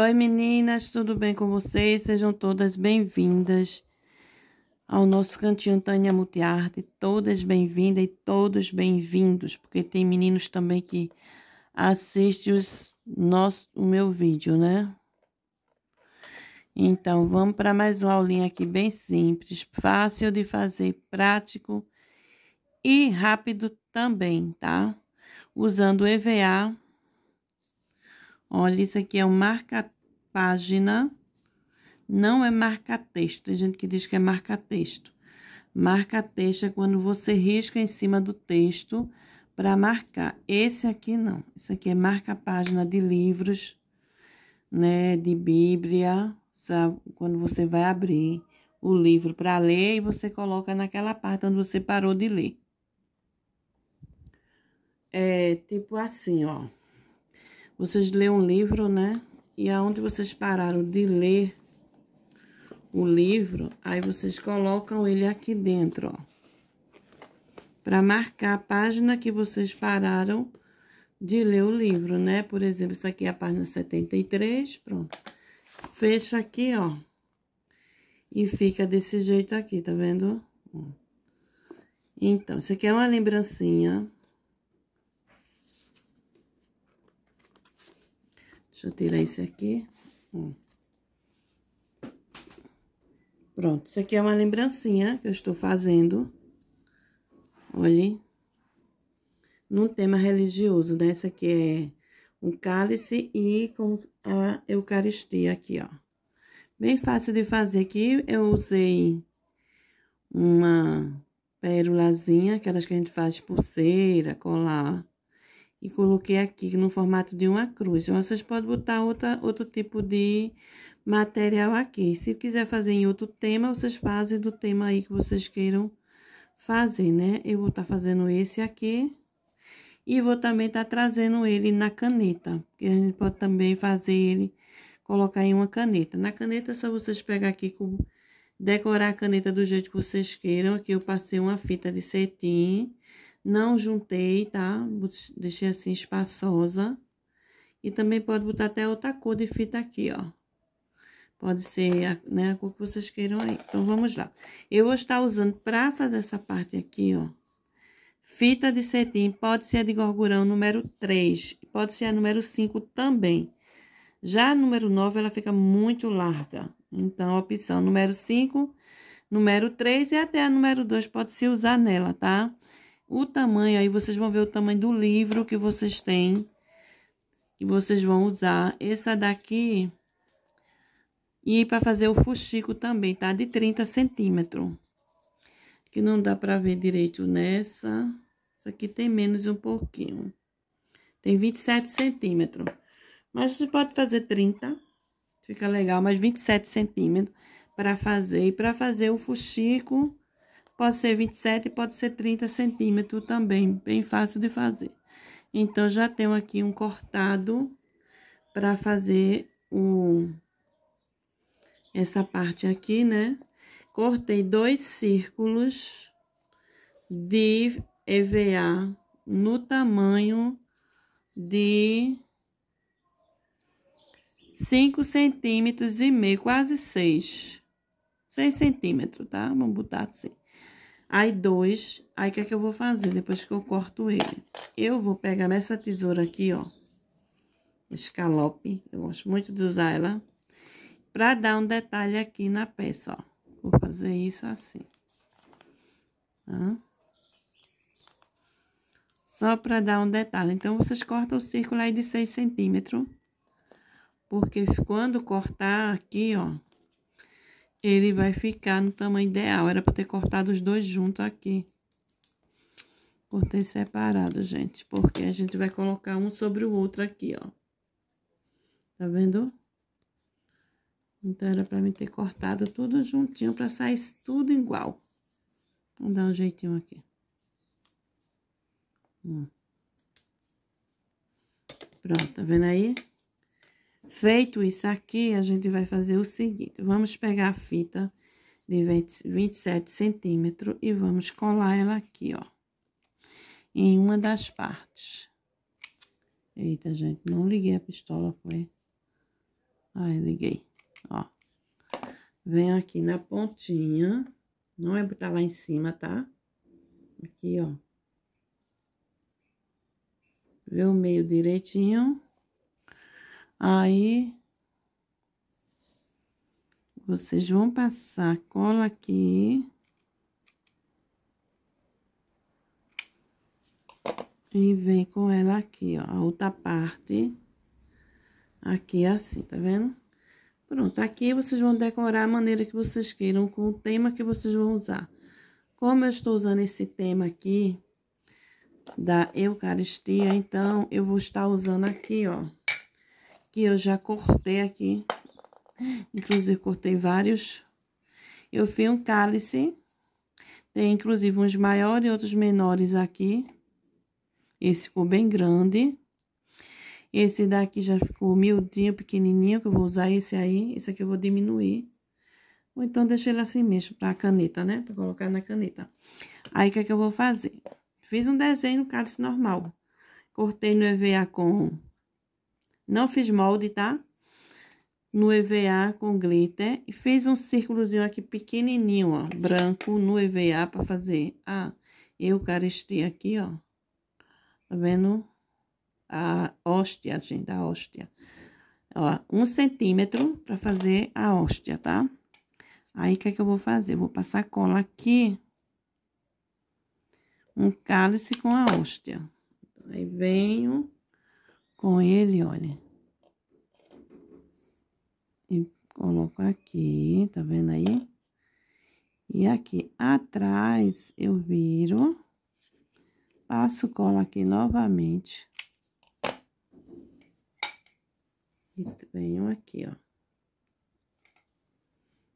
Oi meninas, tudo bem com vocês? Sejam todas bem-vindas ao nosso cantinho Tânia Multiarte. Todas bem-vindas e todos bem-vindos, porque tem meninos também que assistem os nosso, o meu vídeo, né? Então, vamos para mais uma aulinha aqui bem simples, fácil de fazer, prático e rápido também, tá? Usando EVA Olha, isso aqui é o marca-página, não é marca-texto. Tem gente que diz que é marca-texto. Marca-texto é quando você risca em cima do texto para marcar. Esse aqui não, isso aqui é marca-página de livros, né, de Bíblia, sabe? Quando você vai abrir o livro para ler e você coloca naquela parte onde você parou de ler. É tipo assim, ó vocês lêem um livro, né? E aonde vocês pararam de ler o livro, aí vocês colocam ele aqui dentro, ó. Pra marcar a página que vocês pararam de ler o livro, né? Por exemplo, isso aqui é a página 73, pronto. Fecha aqui, ó. E fica desse jeito aqui, tá vendo? Então, isso aqui é uma lembrancinha Deixa eu tirar isso aqui. Hum. Pronto, isso aqui é uma lembrancinha que eu estou fazendo. Olhe, Num tema religioso, né? Essa aqui é um cálice e com a eucaristia aqui, ó. Bem fácil de fazer aqui. Eu usei uma pérolazinha, aquelas que a gente faz pulseira, colar, e coloquei aqui no formato de uma cruz. Então, vocês podem botar outra, outro tipo de material aqui. Se quiser fazer em outro tema, vocês fazem do tema aí que vocês queiram fazer, né? Eu vou estar tá fazendo esse aqui e vou também estar tá trazendo ele na caneta. Porque a gente pode também fazer ele, colocar em uma caneta. Na caneta é só vocês pegar aqui, com, decorar a caneta do jeito que vocês queiram. Aqui eu passei uma fita de cetim não juntei, tá? Deixei assim espaçosa. E também pode botar até outra cor de fita aqui, ó. Pode ser a, né, a cor que vocês queiram aí. Então, vamos lá. Eu vou estar usando pra fazer essa parte aqui, ó. Fita de cetim, pode ser a de gorgurão número 3, pode ser a número 5 também. Já a número 9, ela fica muito larga. Então, opção número 5, número 3 e até a número 2 pode se usar nela, tá? Tá? o tamanho, aí vocês vão ver o tamanho do livro que vocês têm, que vocês vão usar. Essa daqui, e para fazer o fuxico também, tá? De 30 centímetros. Que não dá para ver direito nessa. Essa aqui tem menos um pouquinho. Tem 27 centímetros. Mas você pode fazer 30, fica legal, mas 27 centímetros para fazer. E para fazer o fuxico, Pode ser 27, pode ser 30 centímetros também, bem fácil de fazer. Então, já tenho aqui um cortado para fazer o, essa parte aqui, né? Cortei dois círculos de EVA no tamanho de 5 centímetros e meio, quase 6. 6 centímetros, tá? Vamos botar assim. Aí, dois, aí o que é que eu vou fazer depois que eu corto ele? Eu vou pegar essa tesoura aqui, ó, escalope, eu gosto muito de usar ela, pra dar um detalhe aqui na peça, ó. Vou fazer isso assim. Tá? Só pra dar um detalhe. Então, vocês cortam o círculo aí de 6 centímetros. Porque quando cortar aqui, ó, ele vai ficar no tamanho ideal. Era para ter cortado os dois juntos aqui. Cortei separado, gente, porque a gente vai colocar um sobre o outro aqui, ó. Tá vendo? Então, era pra mim ter cortado tudo juntinho pra sair tudo igual. Vou dar um jeitinho aqui. Hum. Pronto, tá vendo aí? Feito isso aqui, a gente vai fazer o seguinte, vamos pegar a fita de 20, 27 centímetros e vamos colar ela aqui, ó, em uma das partes. Eita, gente, não liguei a pistola, foi? Ai, liguei, ó. Vem aqui na pontinha, não é botar lá em cima, tá? Aqui, ó. Vê o meio direitinho. Aí, vocês vão passar cola aqui. E vem com ela aqui, ó, a outra parte. Aqui é assim, tá vendo? Pronto, aqui vocês vão decorar a maneira que vocês queiram, com o tema que vocês vão usar. Como eu estou usando esse tema aqui, da Eucaristia, então, eu vou estar usando aqui, ó que eu já cortei aqui. Inclusive, cortei vários. Eu fiz um cálice. Tem, inclusive, uns maiores e outros menores aqui. Esse ficou bem grande. Esse daqui já ficou miudinho, pequenininho, que eu vou usar esse aí. Esse aqui eu vou diminuir. Ou então, deixei ele assim mesmo, pra caneta, né? Pra colocar na caneta. Aí, o que é que eu vou fazer? Fiz um desenho no cálice normal. Cortei no EVA com não fiz molde, tá? No EVA com glitter. E fez um círculozinho aqui pequenininho, ó. Branco no EVA pra fazer a eucaristia aqui, ó. Tá vendo? A hóstia, gente, a hóstia. Ó, um centímetro pra fazer a hóstia, tá? Aí, o que é que eu vou fazer? Eu vou passar cola aqui. Um cálice com a hóstia. Aí, venho com ele, olha. E coloco aqui, tá vendo aí? E aqui atrás eu viro, passo cola aqui novamente. E venho aqui, ó.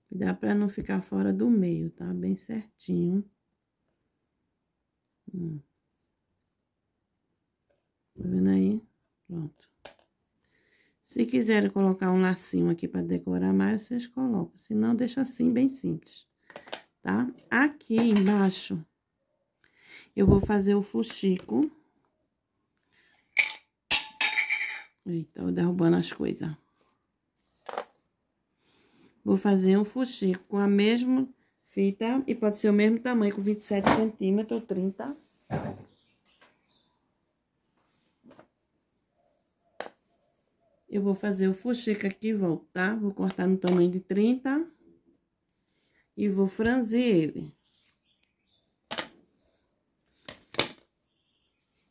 Dá pra não ficar fora do meio, tá? Bem certinho. Hum. Tá vendo aí? Pronto. Se quiserem colocar um lacinho aqui para decorar mais, vocês colocam. Se não, deixa assim, bem simples, tá? Aqui embaixo, eu vou fazer o fuxico. Eita, eu derrubando as coisas. Vou fazer um fuxico com a mesma fita e pode ser o mesmo tamanho, com 27 centímetros ou 30 Eu vou fazer o fuxico aqui, voltar, tá? Vou cortar no tamanho de 30. E vou franzir ele.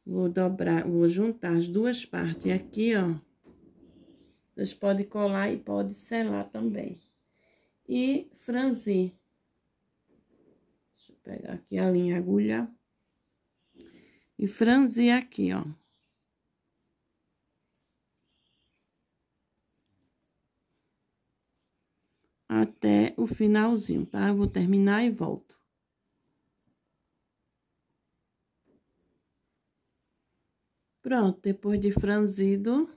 Vou dobrar, vou juntar as duas partes aqui, ó. Vocês podem colar e pode selar também. E franzir. Deixa eu pegar aqui a linha agulha. E franzir aqui, ó. até o finalzinho, tá? Eu vou terminar e volto. Pronto, depois de franzido,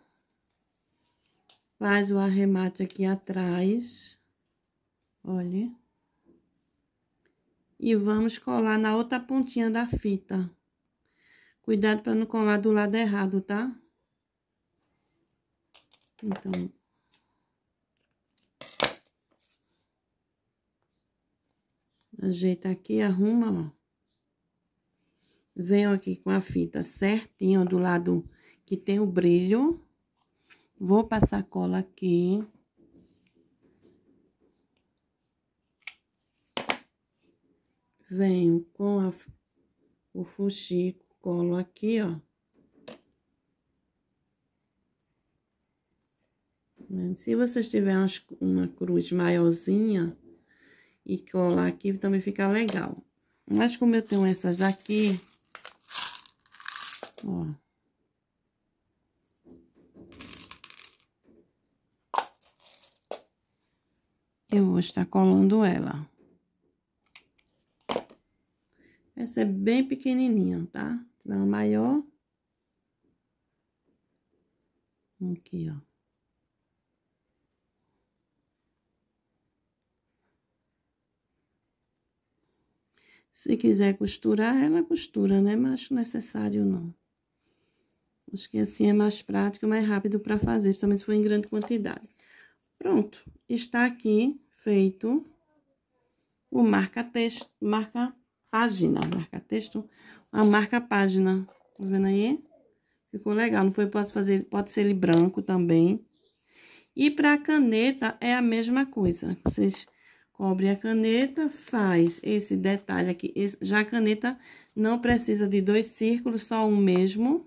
faz o arremate aqui atrás, olha. E vamos colar na outra pontinha da fita. Cuidado para não colar do lado errado, tá? Então, Ajeita aqui, arruma, ó. Venho aqui com a fita certinho do lado que tem o brilho. Vou passar cola aqui. Venho com a, o fuxico, colo aqui, ó. Se vocês tiverem uma cruz maiorzinha, e colar aqui também fica legal. Mas como eu tenho essas daqui, ó. Eu vou estar colando ela. Essa é bem pequenininha, tá? Se tiver uma maior. Aqui, ó. Se quiser costurar, ela é costura, né? Mas acho necessário não. Acho que assim é mais prático, mais rápido para fazer, principalmente se for em grande quantidade. Pronto, está aqui feito o marca-texto, marca-página, marca-texto, a marca-página. Tá vendo aí? Ficou legal, não foi? Posso fazer, pode ser ele branco também. E para caneta é a mesma coisa. Vocês Cobre a caneta, faz esse detalhe aqui. Já a caneta não precisa de dois círculos, só um mesmo,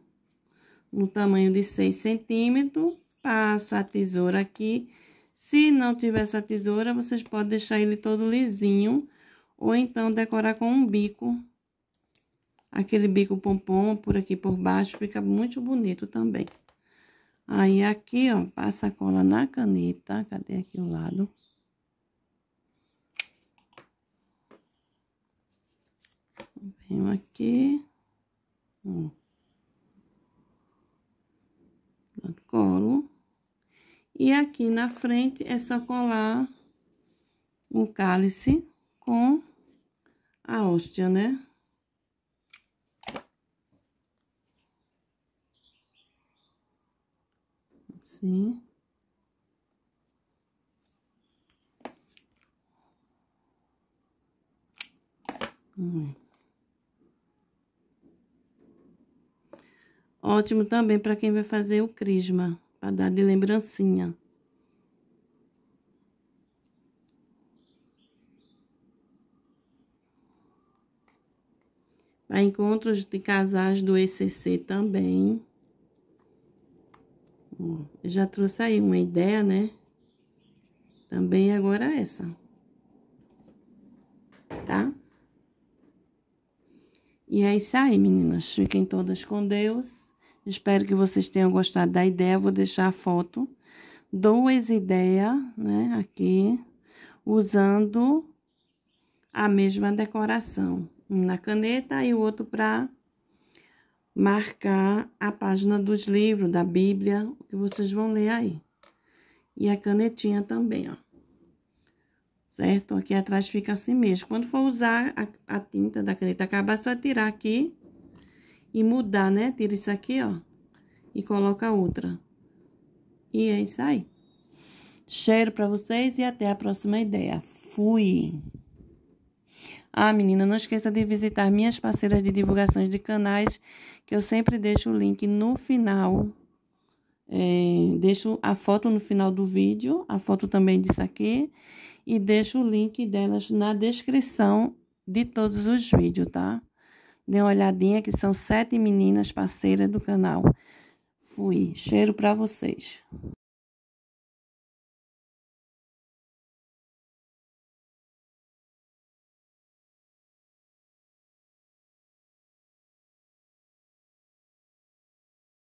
no tamanho de 6 centímetros. Passa a tesoura aqui. Se não tiver essa tesoura, vocês podem deixar ele todo lisinho, ou então decorar com um bico. Aquele bico pompom por aqui por baixo, fica muito bonito também. Aí, aqui, ó, passa a cola na caneta, cadê aqui o lado? Venho aqui. Ó. Hum. Colo. E aqui na frente é só colar o cálice com a hóstia, né? Assim. Hum. Ótimo também para quem vai fazer o crisma, para dar de lembrancinha. Para encontros de casais do ECC também. já trouxe aí uma ideia, né? Também agora essa. Tá? E é isso aí, meninas. Fiquem todas com Deus. Espero que vocês tenham gostado da ideia. Vou deixar a foto. Duas ideias, né? Aqui, usando a mesma decoração. Um na caneta e o outro para marcar a página dos livros, da Bíblia, que vocês vão ler aí. E a canetinha também, ó. Certo? Aqui atrás fica assim mesmo. Quando for usar a, a tinta da caneta acabar, só tirar aqui e mudar, né? Tira isso aqui, ó, e coloca outra. E é isso aí. Cheiro para vocês e até a próxima ideia. Fui! Ah, menina, não esqueça de visitar minhas parceiras de divulgações de canais, que eu sempre deixo o link no final. É, deixo a foto no final do vídeo, a foto também disso aqui, e deixo o link delas na descrição de todos os vídeos, tá? Dê uma olhadinha que são sete meninas parceiras do canal. Fui. Cheiro para vocês.